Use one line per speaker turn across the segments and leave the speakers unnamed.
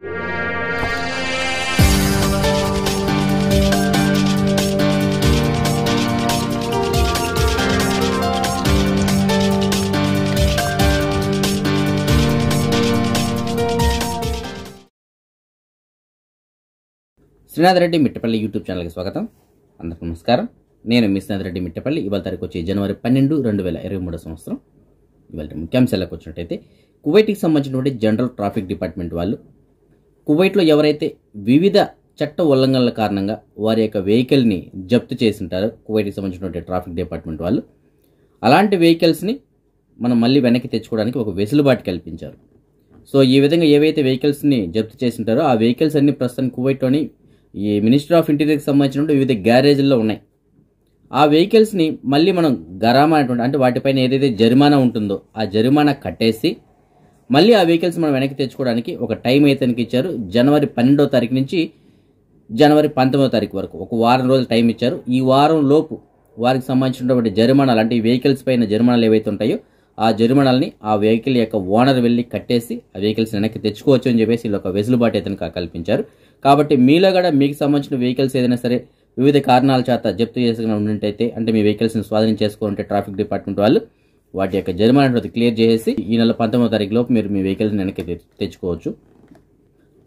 Srinath Reddy Mittapalli YouTube ఛానల్కి స్వాగతం అందరికీ నమస్కారం నేను మీ శ్రీనాథ్ రెడ్డి మిట్టపల్లి ఇవాళ తరకు వచ్చి జనవరి పన్నెండు రెండు వేల ఇరవై మూడో సంవత్సరం ఇవాళ ముఖ్యాంశాలకు వచ్చినట్టయితే కువైట్కి సంబంధించినటువంటి జనరల్ ట్రాఫిక్ డిపార్ట్మెంట్ వాళ్ళు కువైట్లో ఎవరైతే వివిధ చట్ట ఉల్లంఘనల కారణంగా వారి యొక్క వెహికల్ని జప్తు చేసి ఉంటారు కువైట్కి సంబంధించినటువంటి ట్రాఫిక్ డిపార్ట్మెంట్ వాళ్ళు అలాంటి వెహికల్స్ని మనం మళ్ళీ వెనక్కి తెచ్చుకోవడానికి ఒక వెసులుబాటు కల్పించారు సో ఈ విధంగా ఏవైతే వెహికల్స్ని జప్తు చేసింటారో ఆ వెహికల్స్ అన్ని ప్రస్తుతం కువైట్లోని ఈ మినిస్టర్ ఆఫ్ ఇంటీరియర్కి సంబంధించినటువంటి వివిధ గ్యారేజీల్లో ఉన్నాయి ఆ వెహికల్స్ని మళ్ళీ మనం గరామా అంటే వాటిపైన ఏదైతే జరిమానా ఉంటుందో ఆ జరిమానా కట్టేసి మళ్ళీ ఆ వెహికల్స్ మనం వెనక్కి తెచ్చుకోవడానికి ఒక టైం అయితే ఇచ్చారు జనవరి పన్నెండో తారీఖు నుంచి జనవరి పంతొమ్మిదో తారీఖు వరకు ఒక వారం రోజులు టైం ఇచ్చారు ఈ వారం లోపు వారికి సంబంధించినటువంటి జరిమానాలు అంటే వెహికల్స్ పైన జరిమానాలు ఏవైతే ఉంటాయో ఆ జరిమానాలని ఆ వెహికల్ యొక్క ఓనర్ వెళ్ళి కట్టేసి ఆ వెహికల్స్ వెనక్కి తెచ్చుకోవచ్చు అని చెప్పేసి వీళ్ళు ఒక వెసులుబాటు అయితే కల్పించారు కాబట్టి మీలో కూడా మీకు సంబంధించిన వెహికల్స్ ఏదైనా సరే వివిధ కారణాల చేత జప్తు చేసుకుని ఉన్నట్టయితే అంటే మీ వెహికల్స్ని స్వాధీనం చేసుకుంటే ట్రాఫిక్ డిపార్ట్మెంట్ వాళ్ళు వాటి యొక్క జరిమానా క్లియర్ చేసి ఈ నెల పంతొమ్మిదో తారీఖు లోపు మీరు మీ వెహికల్ని వెనక్కి తెచ్చుకోవచ్చు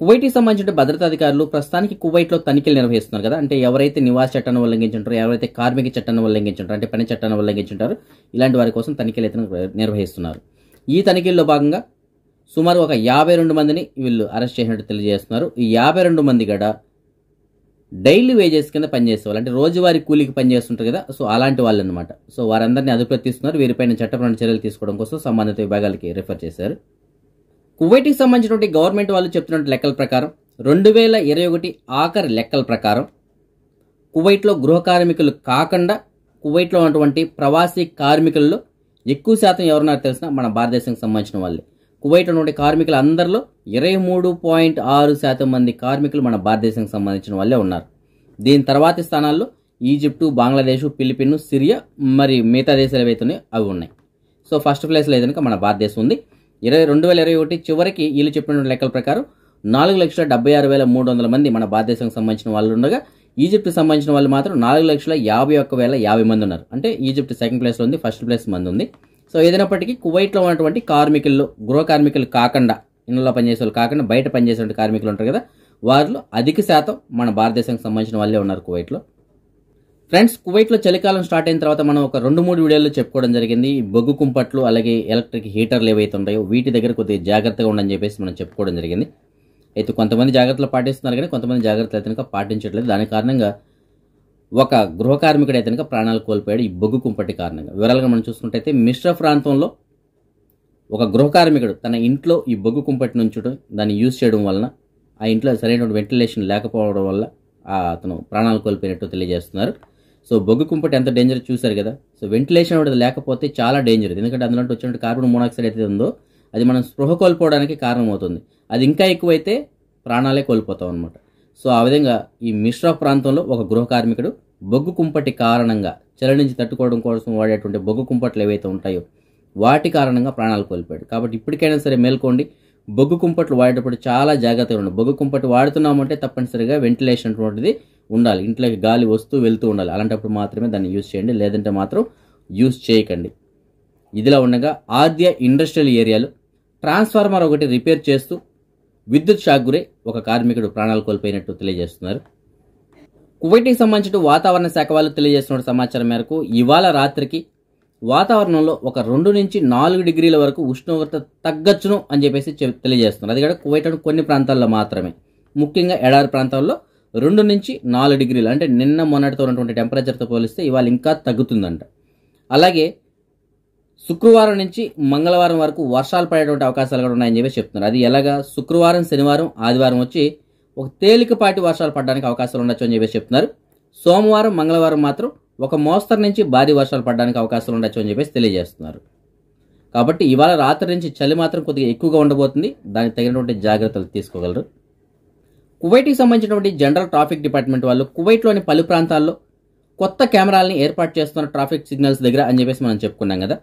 కువైట్కి సంబంధించిన భద్రతాధికారులు ప్రస్తుతానికి కువైట్లో తనిఖీలు నిర్వహిస్తున్నారు కదా అంటే ఎవరైతే నివాస చట్టాన్ని ఉల్లంఘించుంటారో ఎవరైతే కార్మిక చట్టాన్ని ఉల్లంఘించుంటారు అంటే పని చట్టాన్ని ఉల్లంఘించుంటారు ఇలాంటి వారి కోసం తనిఖీలు అయితే నిర్వహిస్తున్నారు ఈ తనిఖీల్లో భాగంగా సుమారు ఒక యాభై రెండు మందిని వీళ్ళు అరెస్ట్ చేసినట్టు తెలియజేస్తున్నారు ఈ యాభై రెండు మంది కూడా డైలీ వేజెస్ కింద పనిచేసేవాళ్ళు అంటే రోజువారీ కూలీకి పనిచేస్తుంటారు కదా సో అలాంటి వాళ్ళు అనమాట సో వారందరినీ అదుపులో తీసుకున్నారు వీరిపైన చట్టపరమైన చర్యలు తీసుకోవడం కోసం సంబంధిత విభాగాలకి రిఫర్ చేశారు కువైట్కి సంబంధించినటువంటి గవర్నమెంట్ వాళ్ళు చెప్తున్న లెక్కల ప్రకారం రెండు వేల ఇరవై ఒకటి ఆఖరి లెక్కల ప్రకారం కువైట్లో గృహ కార్మికులు కాకుండా కువైట్లో ఉన్నటువంటి ప్రవాసీ కార్మికుల్లో ఎక్కువ శాతం ఎవరున్నారు తెలిసిన మన భారతదేశానికి సంబంధించిన వాళ్ళే కువైట్ ఉన్నటువంటి కార్మికులందరిలో ఇరవై మూడు పాయింట్ ఆరు శాతం మంది కార్మికులు మన భారతదేశానికి సంబంధించిన వాళ్ళే ఉన్నారు దీని తర్వాతి స్థానాల్లో ఈజిప్టు బంగ్లాదేశ్ ఫిలిపిన్ సిరియా మరి మిగతా దేశాలు ఏవైతున్నాయో అవి ఉన్నాయి సో ఫస్ట్ ప్లేస్లో ఏదైనా మన భారతదేశం ఉంది ఇరవై రెండు వేల ఇరవై ఒకటి చివరికి వీళ్ళు చెప్పిన లెక్కల ప్రకారం నాలుగు లక్షల డెబ్బై ఆరు వేల మూడు వందల మంది మన భారతదేశానికి సంబంధించిన వాళ్ళు ఉండగా ఈజిప్ట్కి సంబంధించిన వాళ్ళు మాత్రం నాలుగు లక్షల యాభై ఒక్క వేల యాభై మంది ఉన్నారు అంటే ఈజిప్ట్ సెకండ్ ప్లేస్లో ఉంది ఫస్ట్ ప్లేస్ మంది ఉంది సో ఏదైనప్పటికీ కువైట్లో ఉన్నటువంటి కార్మికులు గృహ కార్మికులు కాకుండా ఇళ్ళలో పనిచేసే వాళ్ళు కాకుండా బయట పనిచేసే కార్మికులు ఉంటారు కదా వారిలో అధిక శాతం మన భారతదేశానికి సంబంధించిన వాళ్ళే ఉన్నారు కువైట్లో ఫ్రెండ్స్ కువైట్లో చలికాలం స్టార్ట్ అయిన తర్వాత మనం ఒక రెండు మూడు వీడియోలో చెప్పుకోవడం జరిగింది బొగ్గు కుంపట్లు అలాగే ఎలక్ట్రిక్ హీటర్లు ఏవైతే ఉంటాయో వీటి దగ్గర కొద్దిగా జాగ్రత్తగా ఉండని చెప్పేసి మనం చెప్పుకోవడం జరిగింది అయితే కొంతమంది జాగ్రత్తలు పాటిస్తున్నారు కానీ కొంతమంది జాగ్రత్తలు అయితే కనుక పాటించట్లేదు దాని కారణంగా ఒక గృహ కార్మికుడు అయితే కనుక ప్రాణాలు కోల్పోయాడు ఈ బొగ్గు కుంపటి కారణంగా వివరాలుగా మనం చూసుకుంటే మిశ్ర ప్రాంతంలో ఒక గృహ కార్మికుడు తన ఇంట్లో ఈ బొగ్గు కుంపటి నుంచడం దాన్ని యూజ్ చేయడం వలన ఆ ఇంట్లో సరైనటువంటి వెంటిలేషన్ లేకపోవడం వల్ల అతను ప్రాణాలు కోల్పోయినట్టు తెలియజేస్తున్నారు సో బొగ్గు కుంపటి ఎంత డేంజర్ చూశారు కదా సో వెంటిలేషన్ అనేది లేకపోతే చాలా డేంజర్ ఎందుకంటే అందులో వచ్చినట్టు కార్బన్ మోనాక్సైడ్ అయితే ఉందో అది మనం స్పృహ కోల్పోవడానికి కారణమవుతుంది అది ఇంకా ఎక్కువైతే ప్రాణాలే కోల్పోతాం అనమాట సో ఆ విధంగా ఈ మిశ్రా ప్రాంతంలో ఒక గృహ కార్మికుడు బొగ్గు కుంపటి కారణంగా చెల నుంచి తట్టుకోవడం కోసం వాడేటువంటి బొగ్గు కుంపట్లు ఏవైతే ఉంటాయో వాటి కారణంగా ప్రాణాలు కోల్పోయాడు కాబట్టి ఇప్పటికైనా సరే మేల్కోండి బొగ్గు కుంపట్లు వాడేటప్పుడు చాలా జాగ్రత్తగా ఉండాలి బొగ్గు కుంపట్లు వాడుతున్నామంటే తప్పనిసరిగా వెంటిలేషన్ అటువంటిది ఉండాలి ఇంట్లోకి గాలి వస్తూ వెళ్తూ ఉండాలి అలాంటప్పుడు మాత్రమే దాన్ని యూజ్ చేయండి లేదంటే మాత్రం యూజ్ చేయకండి ఇదిలా ఉండగా ఆద్య ఇండస్ట్రియల్ ఏరియాలు ట్రాన్స్ఫార్మర్ ఒకటి రిపేర్ చేస్తూ విద్యుత్ షాక్ గురే ఒక కార్మికుడు ప్రాణాలు కోల్పోయినట్టు తెలియజేస్తున్నారు కువైట్కి సంబంధించిన వాతావరణ శాఖ వాళ్ళు తెలియజేస్తున్న సమాచారం మేరకు ఇవాళ రాత్రికి వాతావరణంలో ఒక రెండు నుంచి నాలుగు డిగ్రీల వరకు ఉష్ణోగ్రత తగ్గచ్చును అని చెప్పేసి తెలియజేస్తున్నారు అది కూడా కువైట్ కొన్ని ప్రాంతాల్లో మాత్రమే ముఖ్యంగా ఎడారి ప్రాంతాల్లో రెండు నుంచి నాలుగు డిగ్రీలు అంటే నిన్న మొన్నటితో ఉన్నటువంటి టెంపరేచర్తో పోలిస్తే ఇవాళ ఇంకా తగ్గుతుందంట అలాగే శుక్రవారం నుంచి మంగళవారం వరకు వర్షాలు పడేటువంటి అవకాశాలు కూడా ఉన్నాయని చెప్పి చెప్తున్నారు అది ఎలాగా శుక్రవారం శనివారం ఆదివారం వచ్చి ఒక తేలికపాటి వర్షాలు పడడానికి అవకాశాలు ఉండొచ్చు అని చెప్పేసి చెప్తున్నారు సోమవారం మంగళవారం మాత్రం ఒక మోస్తరు నుంచి భారీ వర్షాలు పడడానికి అవకాశాలు ఉండొచ్చు అని చెప్పేసి తెలియజేస్తున్నారు కాబట్టి ఇవాళ రాత్రి నుంచి చలి మాత్రం కొద్దిగా ఎక్కువగా ఉండబోతుంది దానికి తగినటువంటి జాగ్రత్తలు తీసుకోగలరు కువైట్కి సంబంధించినటువంటి జనరల్ ట్రాఫిక్ డిపార్ట్మెంట్ వాళ్ళు కువైట్లోని పలు ప్రాంతాల్లో కొత్త కెమెరాలని ఏర్పాటు చేస్తున్న ట్రాఫిక్ సిగ్నల్స్ దగ్గర అని చెప్పేసి మనం చెప్పుకున్నాం కదా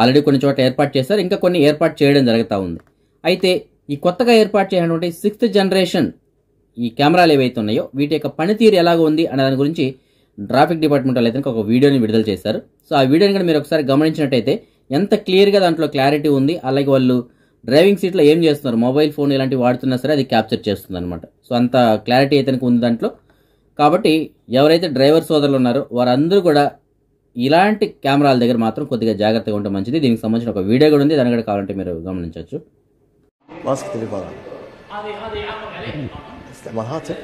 ఆల్రెడీ కొన్ని చోట ఏర్పాటు చేశారు ఇంకా కొన్ని ఏర్పాటు చేయడం జరుగుతూ ఉంది అయితే ఈ కొత్తగా ఏర్పాటు చేయడం సిక్స్త్ జనరేషన్ ఈ కెమెరాలు ఏవైతే ఉన్నాయో వీటి యొక్క పనితీరు ఎలాగ ఉంది అనే దాని గురించి ట్రాఫిక్ డిపార్ట్మెంట్ వాళ్ళు అయితే ఒక వీడియోని విడుదల చేశారు సో ఆ వీడియోని కూడా మీరు ఒకసారి గమనించినట్టయితే ఎంత క్లియర్గా దాంట్లో క్లారిటీ ఉంది అలాగే వాళ్ళు డ్రైవింగ్ సీట్లో ఏం చేస్తున్నారు మొబైల్ ఫోన్ ఇలాంటివి వాడుతున్నా సరే అది క్యాప్చర్ చేస్తుంది అనమాట సో అంత క్లారిటీ అయితే ఉంది దాంట్లో కాబట్టి ఎవరైతే డ్రైవర్ సోదరులు ఉన్నారో వారందరూ కూడా ఇలాంటి కెమెరాల దగ్గర మాత్రం కొద్దిగా జాగ్రత్తగా ఉంటే మంచిది దీనికి సంబంధించిన ఒక వీడియో కూడా ఉంది దాని కూడా కావాలంటే మీరు గమనించవచ్చు
استعمال هاتف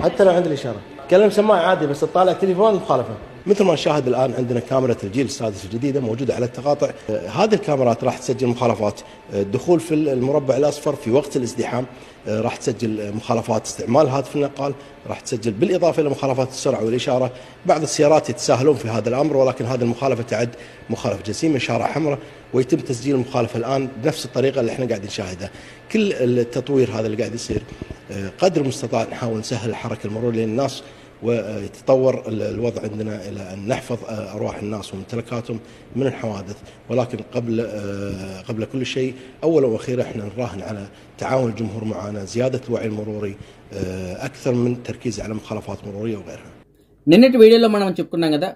حتى لو عند الاشاره كلام سماعه عادي بس تطالع تليفون مخالفه مثل ما نشاهد الان عندنا كاميرا الجيل السادس الجديده موجوده على التقاطع آه، هذه الكاميرات راح تسجل مخالفات الدخول آه، في المربع الاصفر في وقت الازدحام آه، راح تسجل مخالفات استعمال هاتف النقال راح تسجل بالإضافة إلى مخالفات السرعة والإشارة بعض السيارات يتساهلون في هذا الأمر ولكن هذه المخالفة تعد مخالفة جسيمة إشارة حمراء ويتم تسجيل المخالفة الآن بنفس الطريقة اللي احنا قاعد نشاهدها كل التطوير هذا اللي قاعد يصير آه، قدر المستطاع نحاول نسهل حركة المرور للناس ويتطور الوضع عندنا الى ان نحفظ آه، ارواح الناس وممتلكاتهم من الحوادث ولكن قبل آه، قبل كل شيء اولا واخيرا احنا نراهن على تعاون الجمهور معنا زياده الوعي المروري آه، اكثر من التركيز على مخالفات مروريه وغيرها. నిన్నటి
వీడియోలో మనం చెప్పుకున్నాం కదా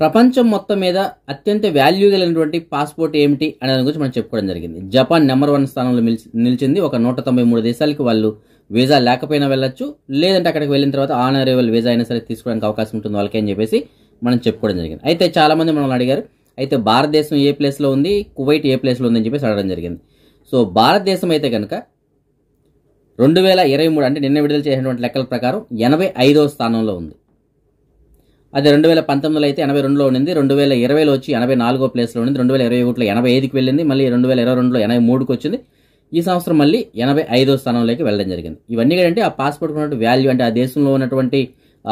ప్రపంచం మొత్తం మీద అత్యంత వాల్యూ కలిగినటువంటి పాస్పోర్ట్ ఏమిటి అనే దాని గురించి మనం చెప్పుకోవడం జరిగింది జపాన్ నెంబర్ వన్ స్థానంలో నిలిచింది ఒక నూట తొంభై మూడు దేశాలకి వాళ్ళు వీజా లేకపోయినా వెళ్ళొచ్చు లేదంటే అక్కడికి వెళ్ళిన తర్వాత ఆన్ అరైవల్ వీజా అయినా సరే తీసుకోవడానికి అవకాశం ఉంటుంది వాళ్ళకి అని చెప్పేసి మనం చెప్పుకోవడం జరిగింది అయితే చాలామంది మనల్ని అడిగారు అయితే భారతదేశం ఏ ప్లేస్లో ఉంది కువైట్ ఏ ప్లేస్లో ఉందని చెప్పేసి అడగడం జరిగింది సో భారతదేశం అయితే కనుక రెండు వేల ఇరవై మూడు అంటే నిన్న విడుదల చేసినటువంటి లెక్కల ప్రకారం ఎనభై ఐదో స్థానంలో ఉంది అది రెండు వేల పంతొమ్మిదిలో అయితే ఎనభై రెండులో ఉండింది రెండు వేల ఇరవైలో వచ్చి ఎనభై నాలుగో ప్లేస్లో ఉండింది రెండు వేల ఇరవై ఒకటిలో ఎనభై ఐదుకి వెళ్ళింది మళ్ళీ రెండు వేల ఇరవై రెండులో ఎనభై మూడుకి వచ్చింది ఈ సంవత్సరం మళ్ళీ ఎనభై ఐదో స్థానంలోకి వెళ్ళడం జరిగింది ఇవన్నీ కంటే ఆ పాస్పోర్ట్ ఉన్నటువంటి వాల్యూ అంటే ఆ దేశంలో ఉన్నటువంటి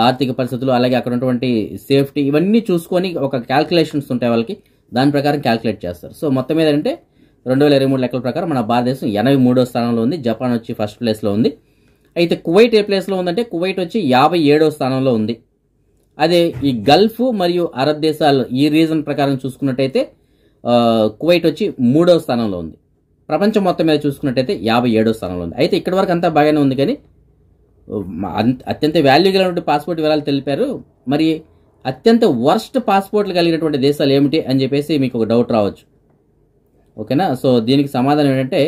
ఆర్థిక పరిస్థితులు అలాగే అక్కడ ఉన్నటువంటి సేఫ్టీ ఇవన్నీ చూసుకొని ఒక క్యాల్కులేషన్స్ ఉంటాయి వాళ్ళకి దాని ప్రకారం క్యాల్కులేట్ చేస్తారు సో మొత్తం మీద అంటే రెండు వేల ఇరవై మూడు లెక్కల ప్రకారం మన భారతదేశం ఎనభై మూడో స్థానంలో ఉంది జపాన్ వచ్చి ఫస్ట్ ప్లేస్లో ఉంది అయితే కువైట్ ఏ ప్లేస్లో ఉందంటే కువైట్ వచ్చి యాభై ఏడో స్థానంలో ఉంది అదే ఈ గల్ఫ్ మరియు అరబ్ దేశాలు ఈ రీజన్ ప్రకారం చూసుకున్నట్టయితే కువైట్ వచ్చి మూడో స్థానంలో ఉంది ప్రపంచం మొత్తం మీద చూసుకున్నట్టయితే యాభై ఏడో స్థానంలో ఉంది అయితే ఇక్కడి వరకు అంతా బాగానే ఉంది కానీ అత్యంత వాల్యూ కలిగినటువంటి పాస్పోర్ట్ వివరాలు తెలిపారు మరి అత్యంత వర్స్ట్ పాస్పోర్ట్లు కలిగినటువంటి దేశాలు ఏమిటి అని చెప్పేసి మీకు ఒక డౌట్ రావచ్చు ఓకేనా సో దీనికి సమాధానం ఏంటంటే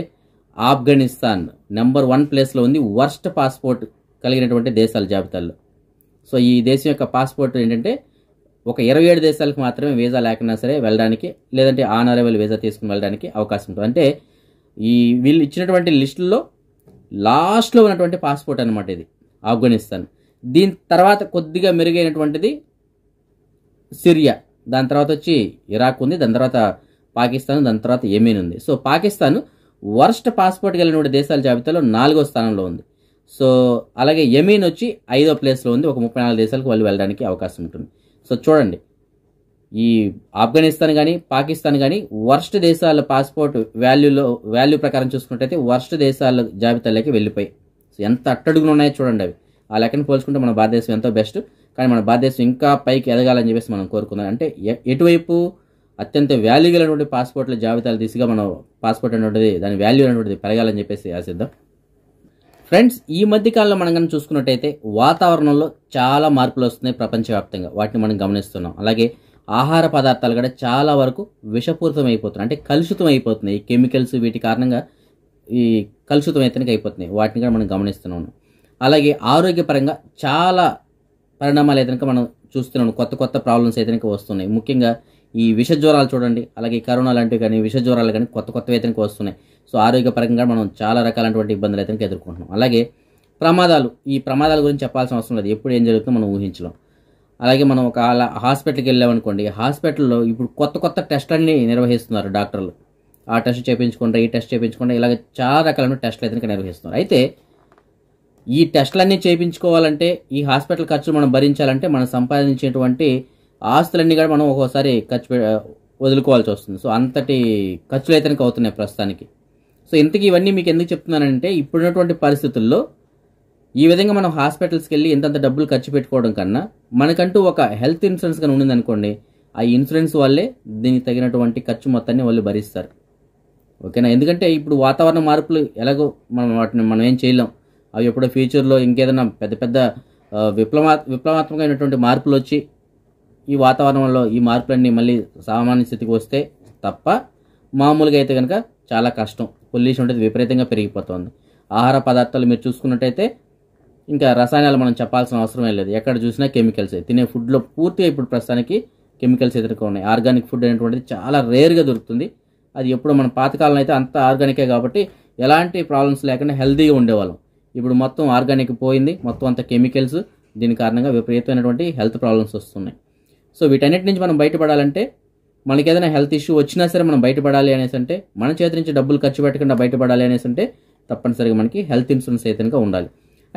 ఆఫ్ఘనిస్తాన్ నెంబర్ వన్ ప్లేస్లో ఉంది వర్స్ట్ పాస్పోర్ట్ కలిగినటువంటి దేశాల జాబితాల్లో సో ఈ దేశం యొక్క పాస్పోర్ట్ ఏంటంటే ఒక ఇరవై ఏడు దేశాలకు మాత్రమే వీసా లేకున్నా సరే వెళ్ళడానికి లేదంటే ఆనరబుల్ వీసా తీసుకుని వెళ్ళడానికి అవకాశం ఉంటుంది అంటే ఈ వీళ్ళు ఇచ్చినటువంటి లిస్టుల్లో లాస్ట్లో ఉన్నటువంటి పాస్పోర్ట్ అనమాట ఇది ఆఫ్ఘనిస్తాన్ దీని తర్వాత కొద్దిగా మెరుగైనటువంటిది సిరియా దాని తర్వాత వచ్చి ఇరాక్ ఉంది దాని తర్వాత పాకిస్తాన్ దాని తర్వాత యెమెన్ ఉంది సో పాకిస్తాన్ వర్స్ట్ పాస్పోర్ట్ కలిగిన దేశాల జాబితాలో నాలుగో స్థానంలో ఉంది సో అలాగే యమీన్ వచ్చి ఐదో ప్లేస్లో ఉంది ఒక ముప్పై నాలుగు దేశాలకు వాళ్ళు వెళ్ళడానికి అవకాశం ఉంటుంది సో చూడండి ఈ ఆఫ్ఘనిస్తాన్ కానీ పాకిస్తాన్ కానీ వర్స్ట్ దేశాల పాస్పోర్ట్ వాల్యూలో వాల్యూ ప్రకారం చూసుకున్నట్టయితే వర్స్ట్ దేశాల జాబితాలోకి వెళ్ళిపోయి సో ఎంత అట్టడుగులు ఉన్నాయో చూడండి అవి ఆ లెక్కను పోల్చుకుంటే మన భారతదేశం ఎంతో బెస్ట్ కానీ మన భారతదేశం ఇంకా పైకి ఎదగాలని చెప్పేసి మనం కోరుకుందాం అంటే ఎటువైపు అత్యంత వాల్యూ గలటువంటి పాస్పోర్ట్ల జాబితాల దిశగా మనం పాస్పోర్ట్ అనేటువంటిది దాని వాల్యూ అనేటువంటిది పెరగాలని చెప్పేసి ఆశిద్దాం ఫ్రెండ్స్ ఈ మధ్యకాలంలో మనం కానీ చూసుకున్నట్టయితే వాతావరణంలో చాలా మార్పులు వస్తున్నాయి ప్రపంచవ్యాప్తంగా వాటిని మనం గమనిస్తున్నాం అలాగే ఆహార పదార్థాలు కూడా చాలా వరకు విషపూరితం అయిపోతున్నాయి అంటే కలుషితం అయిపోతున్నాయి ఈ కెమికల్స్ వీటి కారణంగా ఈ కలుషితం అయితే అయిపోతున్నాయి వాటిని కూడా మనం గమనిస్తున్నాము అలాగే ఆరోగ్యపరంగా చాలా పరిణామాలు అయితే మనం చూస్తున్నాం కొత్త కొత్త ప్రాబ్లమ్స్ అయితే వస్తున్నాయి ముఖ్యంగా ఈ విష జ్వరాలు చూడండి అలాగే కరోనా లాంటివి కానీ విష జ్వరాలు కానీ కొత్త కొత్త వేతనకి వస్తున్నాయి సో ఆరోగ్యపరంగా మనం చాలా రకాలైనటువంటి ఇబ్బందులు అయితే ఎదుర్కొంటున్నాం అలాగే ప్రమాదాలు ఈ ప్రమాదాల గురించి చెప్పాల్సిన అవసరం లేదు ఎప్పుడు ఏం జరుగుతుందో మనం ఊహించలేం అలాగే మనం ఒక అలా హాస్పిటల్కి వెళ్ళామనుకోండి హాస్పిటల్లో ఇప్పుడు కొత్త కొత్త టెస్ట్లన్నీ నిర్వహిస్తున్నారు డాక్టర్లు ఆ టెస్ట్ చేయించుకుంటా ఈ టెస్ట్ చేయించుకుంటా ఇలాగ చాలా రకాలైన టెస్టులు అయితే నిర్వహిస్తున్నారు అయితే ఈ టెస్టులన్నీ చేయించుకోవాలంటే ఈ హాస్పిటల్ ఖర్చులు మనం భరించాలంటే మనం సంపాదించేటువంటి ఆస్తులన్నీ కూడా మనం ఒక్కోసారి ఖర్చు వదులుకోవాల్సి వస్తుంది సో అంతటి ఖర్చులు అయితే అవుతున్నాయి ప్రస్తుతానికి సో ఇంతకీ ఇవన్నీ మీకు ఎందుకు చెప్తున్నానంటే ఇప్పుడున్నటువంటి పరిస్థితుల్లో ఈ విధంగా మనం హాస్పిటల్స్కి వెళ్ళి ఇంతంత డబ్బులు ఖర్చు పెట్టుకోవడం కన్నా మనకంటూ ఒక హెల్త్ ఇన్సూరెన్స్ కానీ ఉండిందనుకోండి ఆ ఇన్సూరెన్స్ వల్లే దీనికి తగినటువంటి ఖర్చు మొత్తాన్ని వాళ్ళు భరిస్తారు ఓకేనా ఎందుకంటే ఇప్పుడు వాతావరణ మార్పులు ఎలాగో మనం వాటిని మనం ఏం చేయలేం అవి ఎప్పుడో ఫ్యూచర్లో ఇంకేదైనా పెద్ద పెద్ద విప్లవా విప్లవాత్మకమైనటువంటి మార్పులు వచ్చి ఈ వాతావరణంలో ఈ మార్పులన్నీ మళ్ళీ సామాన్య స్థితికి వస్తే తప్ప మామూలుగా అయితే కనుక చాలా కష్టం పొల్యూషన్ ఉంటుంది విపరీతంగా పెరిగిపోతుంది ఆహార పదార్థాలు మీరు చూసుకున్నట్టయితే ఇంకా రసాయనాలు మనం చెప్పాల్సిన అవసరమే లేదు ఎక్కడ చూసినా కెమికల్సే తినే ఫుడ్లో పూర్తిగా ఇప్పుడు ప్రస్తుతానికి కెమికల్స్ ఎదురుగా ఉన్నాయి ఆర్గానిక్ ఫుడ్ అనేటువంటిది చాలా రేర్గా దొరుకుతుంది అది ఎప్పుడు మన పాతకాలం అయితే అంత ఆర్గానికే కాబట్టి ఎలాంటి ప్రాబ్లమ్స్ లేకుండా హెల్తీగా ఉండేవాళ్ళం ఇప్పుడు మొత్తం ఆర్గానిక్ పోయింది మొత్తం అంత కెమికల్స్ దీని కారణంగా విపరీతమైనటువంటి హెల్త్ ప్రాబ్లమ్స్ వస్తున్నాయి సో వీటన్నిటి నుంచి మనం బయటపడాలంటే మనకి ఏదైనా హెల్త్ ఇష్యూ వచ్చినా సరే మనం బయటపడాలి అనేసి అంటే మన చేతి నుంచి డబ్బులు ఖర్చు పెట్టకుండా బయటపడాలి అనేసి అంటే తప్పనిసరిగా మనకి హెల్త్ ఇన్సూరెన్స్ అయితే ఉండాలి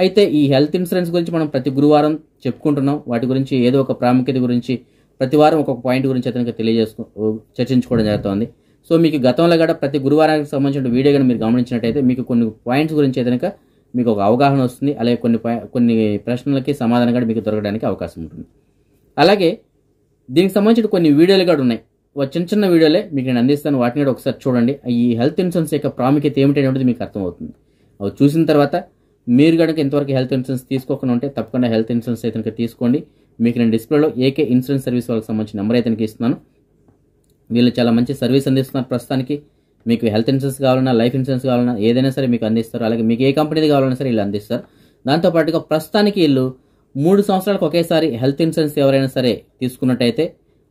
అయితే ఈ హెల్త్ ఇన్సూరెన్స్ గురించి మనం ప్రతి గురువారం చెప్పుకుంటున్నాం వాటి గురించి ఏదో ఒక ప్రాముఖ్యత గురించి ప్రతి వారం ఒక్కొక్క పాయింట్ గురించి అతనికి తెలియజేసుకో చర్చించుకోవడం జరుగుతుంది సో మీకు గతంలో కూడా ప్రతి గురువారానికి సంబంధించిన వీడియో కానీ మీరు గమనించినట్టయితే మీకు కొన్ని పాయింట్స్ గురించి అయితే మీకు ఒక అవగాహన వస్తుంది అలాగే కొన్ని కొన్ని ప్రశ్నలకి సమాధానం కూడా మీకు దొరకడానికి అవకాశం ఉంటుంది అలాగే దీనికి సంబంధించిన కొన్ని వీడియోలు కూడా ఉన్నాయి చిన్న చిన్న వీడియోలే మీకు నేను అందిస్తాను వాటిని కూడా ఒకసారి చూడండి ఈ హెల్త్ ఇన్సూరెన్స్ యొక్క ప్రాముఖ్యత ఏమిటనేది మీకు అర్థమవుతుంది అవి చూసిన తర్వాత మీరు కనుక ఇంతవరకు హెల్త్ ఇన్సూరెన్స్ తీసుకోకుండా ఉంటే తప్పకుండా హెల్త్ ఇన్సూరెన్స్ అయితే తీసుకోండి మీకు నేను డిస్ప్లేలో ఏకే ఇన్సూరెన్స్ సర్వీస్ వాళ్ళకి సంబంధించిన నెంబర్ అయితే ఇస్తున్నాను వీళ్ళు చాలా మంచి సర్వీస్ అందిస్తున్నారు ప్రస్తుతానికి మీకు హెల్త్ ఇన్సూరెన్స్ కావాలన్నా లైఫ్ ఇన్సూరెన్స్ కావాలన్నా ఏదైనా సరే మీకు అందిస్తారు అలాగే మీకు ఏ కంపెనీది కావాలన్నా సరే వీళ్ళు అందిస్తారు దాంతోపాటుగా ప్రస్తుతానికి వీళ్ళు మూడు సంవత్సరాలకు ఒకేసారి హెల్త్ ఇన్సూరెన్స్ ఎవరైనా సరే తీసుకున్నట్టయితే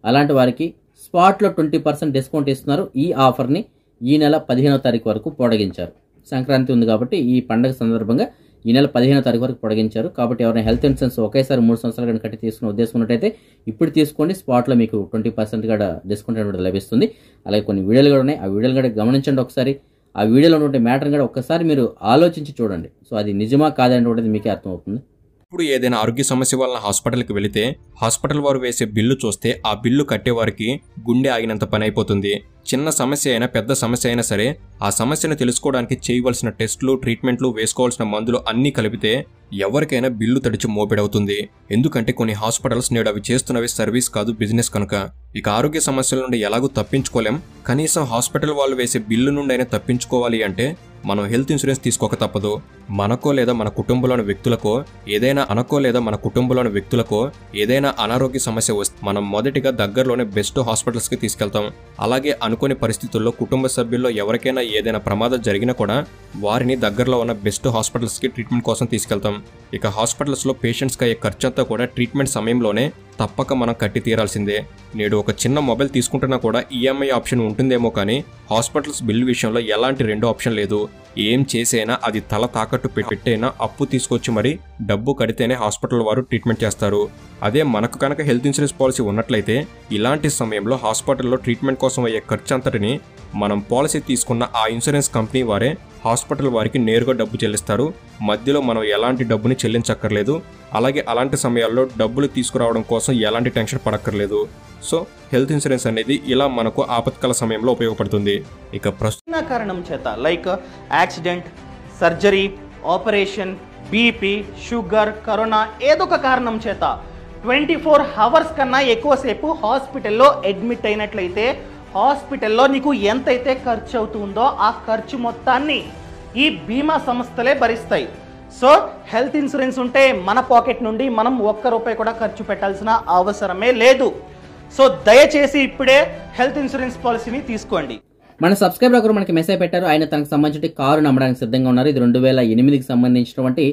అలాంటి వారికి స్పాట్లో ట్వంటీ పర్సెంట్ డిస్కౌంట్ ఇస్తున్నారు ఈ ఆఫర్ని ఈ నెల పదిహేనో తారీఖు వరకు పొడగించారు సంక్రాంతి ఉంది కాబట్టి ఈ పండగ సందర్భంగా ఈ నెల పదిహేను తారీఖు వరకు పొడిగించారు కాబట్టి ఎవరైనా హెల్త్ ఇన్సూరెన్స్ ఒకేసారి మూడు సంవత్సరాలు కనుక కట్టి తీసుకునే ఉద్దేశం ఉన్నట్టయితే ఇప్పుడు తీసుకోండి స్పాట్లో మీకు ట్వంటీ పర్సెంట్ కూడా డిస్కౌంట్ అనేది లభిస్తుంది అలాగే కొన్ని వీడియోలు కూడా ఉన్నాయి ఆ వీడియోలు కూడా గమనించండి ఒకసారి ఆ వీడియోలో ఉన్నటువంటి మ్యాటర్ని కూడా ఒకసారి మీరు ఆలోచించి చూడండి సో అది నిజమా కాదనేటువంటిది మీకే అర్థమవుతుంది
ఇప్పుడు ఏదైనా ఆరోగ్య సమస్య వలన హాస్పిటల్కి వెళితే హాస్పిటల్ వారు వేసే బిల్లు చూస్తే ఆ బిల్లు కట్టేవారికి గుండె ఆగినంత పని అయిపోతుంది చిన్న సమస్య అయినా పెద్ద సమస్య అయినా సరే ఆ సమస్యను తెలుసుకోవడానికి చేయవలసిన టెస్టులు ట్రీట్మెంట్లు వేసుకోవాల్సిన మందులు అన్నీ కలిపితే ఎవరికైనా బిల్లు తడిచి మోపిడవుతుంది ఎందుకంటే కొన్ని హాస్పిటల్స్ నేడు అవి చేస్తున్నవి సర్వీస్ కాదు బిజినెస్ కనుక ఇక ఆరోగ్య సమస్యల నుండి ఎలాగూ తప్పించుకోలేం కనీసం హాస్పిటల్ వాళ్ళు వేసే బిల్లు నుండి అయినా తప్పించుకోవాలి అంటే మనం హెల్త్ ఇన్సూరెన్స్ తీసుకోక తప్పదు మనకో లేదా మన కుటుంబంలోని వ్యక్తులకో ఏదైనా అనకో లేదా మన కుటుంబంలోని వ్యక్తులకో ఏదైనా అనారోగ్య సమస్య వస్తే మనం మొదటిగా దగ్గరలోనే బెస్ట్ హాస్పిటల్స్కి తీసుకెళ్తాం అలాగే అనుకోని పరిస్థితుల్లో కుటుంబ సభ్యుల్లో ఎవరికైనా ఏదైనా ప్రమాదం జరిగినా కూడా వారిని దగ్గరలో ఉన్న బెస్ట్ హాస్పిటల్స్కి ట్రీట్మెంట్ కోసం తీసుకెళ్తాం ఇక హాస్పిటల్స్లో పేషెంట్స్కి అయ్యే అంతా కూడా ట్రీట్మెంట్ సమయంలోనే తప్పక మనం కట్టి తీరాల్సిందే నేడు ఒక చిన్న మొబైల్ తీసుకుంటున్నా కూడా ఈఎంఐ ఆప్షన్ ఉంటుందేమో కానీ హాస్పిటల్స్ బిల్ విషయంలో ఎలాంటి రెండో ఆప్షన్ లేదు ఏం చేసైనా అది తల తాకట్టు పెట్టైనా అప్పు తీసుకొచ్చి మరి డబ్బు కడితేనే హాస్పిటల్ వారు ట్రీట్మెంట్ చేస్తారు అదే మనకు కనుక హెల్త్ ఇన్సూరెన్స్ పాలసీ ఉన్నట్లయితే ఇలాంటి సమయంలో హాస్పిటల్లో ట్రీట్మెంట్ కోసం అయ్యే ఖర్చు అంతటిని మనం పాలసీ తీసుకున్న ఆ ఇన్సూరెన్స్ కంపెనీ వారే హాస్పిటల్ వారికి నేరుగా డబ్బు చెల్లిస్తారు మధ్యలో మనం ఎలాంటి డబ్బుని చెల్లించక్కర్లేదు అలాగే అలాంటి సమయాల్లో డబ్బులు తీసుకురావడం కోసం ఎలాంటి టెన్షన్ పడక్కర్లేదు సో హెల్త్ ఇన్సూరెన్స్ అనేది ఇలా మనకు ఆపత్కాల సమయంలో ఉపయోగపడుతుంది ఇక ప్రస్తుత
కారణం చేత like accident surgery operation BP sugar corona ఏదొక కారణం చేత ట్వంటీ ఫోర్ అవర్స్ కన్నా ఎక్కువసేపు హాస్పిటల్లో అడ్మిట్ అయినట్లయితే హాస్పిటల్లో నీకు ఎంతైతే ఖర్చు అవుతుందో ఆ ఖర్చు మొత్తాన్ని ఈ బీమా సంస్థలే భరిస్తాయి సో హెల్త్ ఇన్సూరెన్స్ ఉంటే మన పాకెట్ నుండి మనం ఒక్క రూపాయి కూడా ఖర్చు పెట్టాల్సిన అవసరమే లేదు సో దయచేసి ఇప్పుడే హెల్త్ ఇన్సూరెన్స్ పాలసీని తీసుకోండి మన సబ్స్క్రైబర్ ఒకరు మనకి మెసేజ్ పెట్టారు ఆయన తనకు సంబంధించిన కారు నమ్మడానికి సిద్ధంగా ఉన్నారు ఇది రెండు వేల ఎనిమిదికి సంబంధించినటువంటి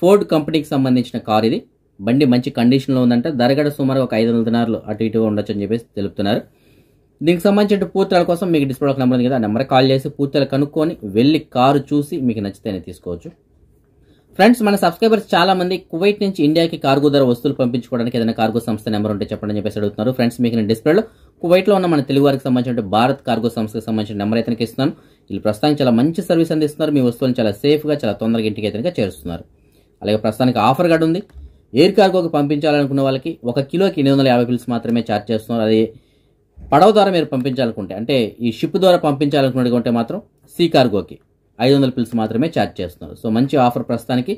ఫోర్డ్ కంపెనీకి సంబంధించిన కారు ఇది బండి మంచి కండిషన్లో ఉందంటే ధరగడ సుమారు ఒక ఐదు వందల దినారులు అటు ఇటుగా ఉండొచ్చు అని చెప్పేసి తెలుపుతున్నారు దీనికి సంబంధించిన పూర్తిల కోసం మీకు డిస్ప్లే నెంబర్ ఉంది కదా నెంబర్ కాల్ చేసి పూర్తిలు కనుక్కొని వెళ్ళి కారు చూసి మీకు నచ్చితేనే తీసుకోవచ్చు ఫ్రెండ్స్ మన సబ్స్క్రైబర్స్ చాలా మంది కువైట్ నుంచి ఇండియాకి కార్గో ధర వస్తువులు పంపించుకోవడానికి ఏదైనా కార్గో సంస్థ నెంబర్ ఉంటే చెప్పండి అని చెప్పేసి అడుగుతున్నారు ఫ్రెండ్స్ మీకు నేను డిస్ప్లేలో కువైట్లో ఉన్న మన తెలుగు వారికి సంబంధించిన భారత్ కార్గో సంస్థకి సంబంధించిన నెంబర్ అయితే ఇస్తున్నాను వీళ్ళు ప్రస్తుతానికి చాలా మంచి సర్వీస్ అందిస్తున్నారు మీ వస్తువులను చాలా సేఫ్గా చాలా తొందరగా ఇంటికి అయితే చేరుస్తున్నారు అలాగే ప్రస్తుతానికి ఆఫర్ కార్డు ఉంది ఎయిర్ కార్గోకి పంపించాలనుకున్న వాళ్ళకి ఒక కిలోకి ఎనిమిది వందల యాభై బిల్స్ మాత్రమే ఛార్జ్ చేస్తున్నారు అది పడవ ద్వారా మీరు పంపించాలనుకుంటే అంటే ఈ షిప్ ద్వారా పంపించాలనుకున్నటువంటి మాత్రం సీ కార్గోకి ఐదు వందల పిల్స్ మాత్రమే ఛార్జ్ చేస్తున్నారు సో మంచి ఆఫర్ ప్రస్తుతానికి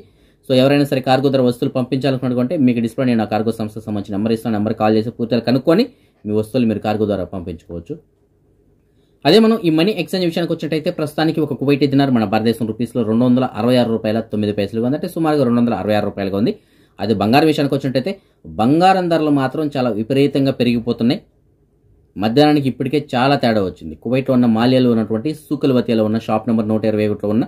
సో ఎవరైనా సరే కార్గో ద్వారా వస్తువులు పంపించాలనుకుంటే మీకు డిస్ప్లే నేను ఆ కార్గో సంస్థకు సంబంధించిన నెంబర్ ఇస్తాను నెంబర్ కాల్ చేసి పూర్తిగా కనుక్కొని మీ వస్తువులు మీరు కార్గో ద్వారా పంపించుకోవచ్చు అదే మనం ఈ మనీ ఎక్స్చేంజ్ విషయానికి వచ్చినట్టయితే ప్రస్తుతానికి ఒక కువైట్ దినార్ మన భారతదేశం రూపీస్లో రెండు వందల అరవై ఆరు రూపాయల తొమ్మిది పైసలుగా ఉంది అంటే సుమారుగా రెండు వందల అరవై ఆరు రూపాయలుగా ఉంది అది బంగారం విషయానికి వచ్చినట్టయితే బంగారం ధరలు మాత్రం చాలా విపరీతంగా పెరిగిపోతున్నాయి మధ్యాహ్నానికి ఇప్పటికే చాలా తేడా వచ్చింది కువైట్లో ఉన్న మాల్యాలు ఉన్నటువంటి సూకల్వతియాలో ఉన్న షాప్ నెంబర్ నూట ఇరవై ఒకటిలో ఉన్న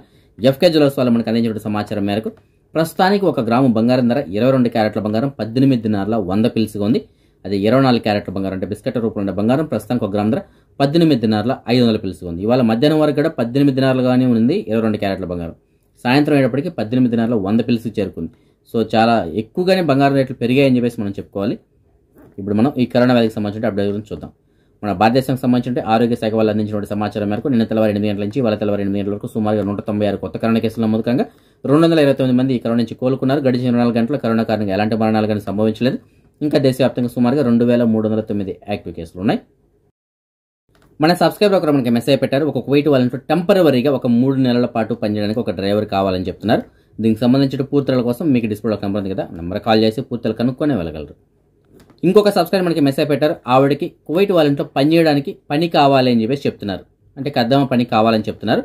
ఎఫ్కే జ్యువెల్స్ వాళ్ళు మనకు అందించిన సమాచారం మేరకు ప్రస్తుతానికి ఒక గ్రాము బంగారం ధర ఇరవై రెండు క్యారెట్ల బంగారం పద్దెనిమిది దినార్ల వంద పిలుసుగా ఉంది అది ఇరవై నాలుగు క్యారెట్ల బంగారం అంటే బిస్కెట్ రూపంలో ఉండే బంగారం ప్రస్తుతానికి ఒక గ్రాము ధర పద్దెనిమిది దినార్ల ఐదు వందల పిలుసుగా ఉంది ఇవాళ మధ్యాహ్నం వరకు కూడా పద్దెనిమిది దినార్లుగానే ఉంది ఇరవై రెండు క్యారెట్ల బంగారం సాయంత్రం అయినప్పటికీ పద్దెనిమిది దినార్ల వంద పిలుసు చేరుకుంది సో చాలా ఎక్కువగానే బంగారం రేట్లు పెరిగాయని చెప్పేసి మనం చెప్పుకోవాలి ఇప్పుడు మనం ఈ కరోనా వ్యాధికి సంబంధించిన అప్డేట్ గురించి చూద్దాం మన భారతదేశానికి సంబంధించి ఆరోగ్య శాఖ వాళ్ళు అందించినటువంటి సమాచారం మేరకు నిన్న తెల్లవారు ఎనిమిది గంటల నుంచి వాళ్ళ తెల్లవారు ఎనిమిది గంటల వరకు సుమారుగా నూట తొంభై ఆరు కొత్త కరోనా కేసులు నమోదు రెండు వందల ఇరవై తొమ్మిది మంది కరోనా నుంచి కోలుకున్నారు గడిచిన నాలుగు గంటల కరోనా కారణంగా ఎలాంటి మరణాలు కానీ సంభవించలేదు ఇంకా దేశవ్యాప్తంగా సుమారుగా రెండు వేల మూడు వందల తొమ్మిది యాక్టివ్ కేసులు ఉన్నాయి మన సబ్స్క్రైబర్ ఒకరు మనకి మెసేజ్ పెట్టారు ఒక కువైట్ వాళ్ళంటూ టెంపరవరీగా ఒక మూడు నెలల పాటు పనిచేయడానికి ఒక డ్రైవర్ కావాలని చెప్తున్నారు దీనికి సంబంధించిన పూర్తుల కోసం మీకు డిస్ప్లేలో కనబడింది కదా నెంబర్ కాల్ చేసి పూర్తలు కనుక్కొని వెళ్ళగలరు ఇంకొక సబ్స్క్రైబర్ మనకి మెసేజ్ పెట్టారు ఆవిడకి కువైట్ వాళ్ళంతో పని చేయడానికి పని కావాలి అని చెప్పేసి చెప్తున్నారు అంటే కద్దమ పని కావాలని చెప్తున్నారు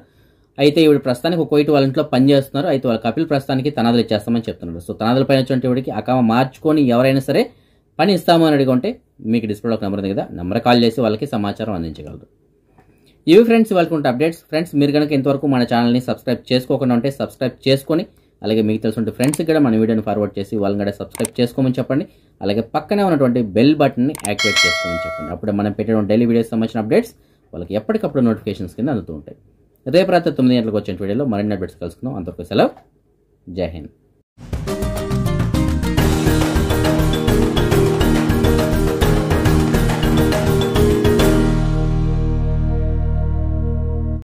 అయితే ఇవి ప్రస్తుతానికి కువైట్ వాళ్ళంట్లో పని చేస్తున్నారు అయితే వాళ్ళ కపిల్ ప్రస్తుతానికి తనాదలు ఇచ్చేస్తామని చెప్తున్నారు సో తనాదల పైన వచ్చినటువంటి ఈవిడికి అకామ మార్చుకొని ఎవరైనా సరే పని ఇస్తాము అని అడిగి మీకు డిస్ప్లే ఒక నెంబర్ ఉంది కదా నెంబర్ కాల్ చేసి వాళ్ళకి సమాచారం అందించగలరు ఇవి ఫ్రెండ్స్ వాళ్ళకుంటే అప్డేట్స్ ఫ్రెండ్స్ మీరు కనుక ఇంతవరకు మన ఛానల్ని సబ్స్క్రైబ్ చేసుకోకుండా ఉంటే సబ్స్క్రైబ్ చేసుకొని అలాగే మీకు తెలుసు ఫ్రెండ్స్కి కూడా మన వీడియోని ఫార్వర్డ్ చేసి వాళ్ళని కూడా సబ్స్క్రైబ్ చేసుకోమని చెప్పండి అలాగే పక్కనే ఉన్నటువంటి బెల్ బటన్ని యాక్టివేట్ చేసుకోమని చెప్పండి అప్పుడు మనం పెట్టడం డైలీ వీడియోస్ సంబంధించిన అప్డేట్స్ వాళ్ళకి ఎప్పటికప్పుడు నోటిఫికేషన్స్ కింద అందుతూ ఉంటాయి రేపు రాత్రి తొమ్మిది గంటలకు వచ్చిన వీడియోలో మరిన్ని అప్డేట్స్ కలుసుకుందాం అంతవరకు సెలవు జై హింద్